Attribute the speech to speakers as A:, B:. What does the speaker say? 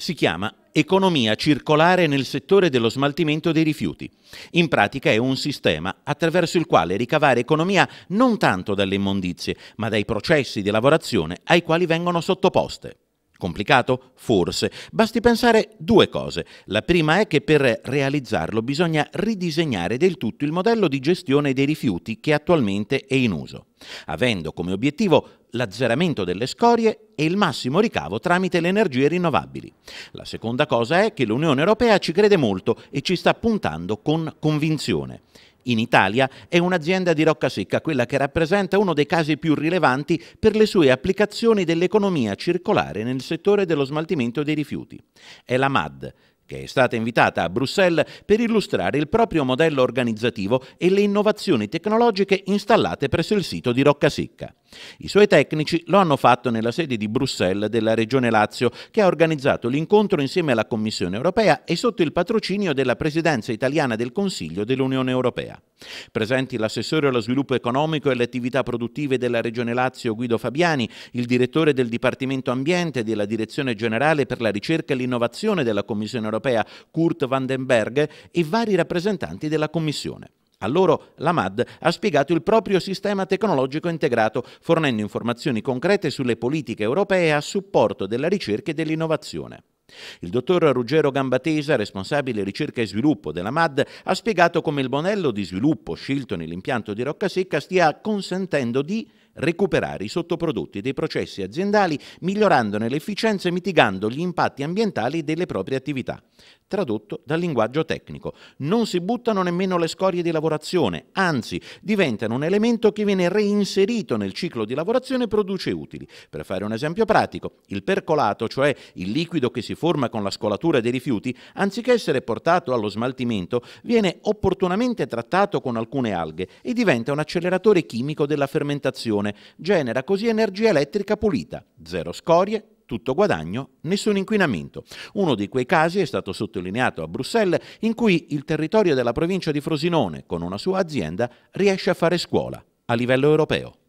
A: si chiama Economia circolare nel settore dello smaltimento dei rifiuti. In pratica è un sistema attraverso il quale ricavare economia non tanto dalle immondizie, ma dai processi di lavorazione ai quali vengono sottoposte. Complicato? Forse. Basti pensare due cose. La prima è che per realizzarlo bisogna ridisegnare del tutto il modello di gestione dei rifiuti che attualmente è in uso, avendo come obiettivo l'azzeramento delle scorie e il massimo ricavo tramite le energie rinnovabili. La seconda cosa è che l'Unione Europea ci crede molto e ci sta puntando con convinzione in Italia è un'azienda di Rocca Secca, quella che rappresenta uno dei casi più rilevanti per le sue applicazioni dell'economia circolare nel settore dello smaltimento dei rifiuti. È la MAD, che è stata invitata a Bruxelles per illustrare il proprio modello organizzativo e le innovazioni tecnologiche installate presso il sito di Roccasicca. I suoi tecnici lo hanno fatto nella sede di Bruxelles della Regione Lazio, che ha organizzato l'incontro insieme alla Commissione europea e sotto il patrocinio della Presidenza italiana del Consiglio dell'Unione europea. Presenti l'assessore allo sviluppo economico e alle attività produttive della Regione Lazio Guido Fabiani, il direttore del Dipartimento Ambiente della Direzione Generale per la Ricerca e l'Innovazione della Commissione europea, europea Kurt Vandenberg e vari rappresentanti della Commissione. A loro la MAD ha spiegato il proprio sistema tecnologico integrato, fornendo informazioni concrete sulle politiche europee a supporto della ricerca e dell'innovazione. Il dottor Ruggero Gambatesa, responsabile ricerca e sviluppo della MAD, ha spiegato come il modello di sviluppo scelto nell'impianto di Roccasecca stia consentendo di recuperare i sottoprodotti dei processi aziendali, migliorandone l'efficienza e mitigando gli impatti ambientali delle proprie attività. Tradotto dal linguaggio tecnico, non si buttano nemmeno le scorie di lavorazione, anzi diventano un elemento che viene reinserito nel ciclo di lavorazione e produce utili. Per fare un esempio pratico, il percolato, cioè il liquido che si forma con la scolatura dei rifiuti, anziché essere portato allo smaltimento, viene opportunamente trattato con alcune alghe e diventa un acceleratore chimico della fermentazione produzione, genera così energia elettrica pulita, zero scorie, tutto guadagno, nessun inquinamento. Uno di quei casi è stato sottolineato a Bruxelles in cui il territorio della provincia di Frosinone, con una sua azienda, riesce a fare scuola a livello europeo.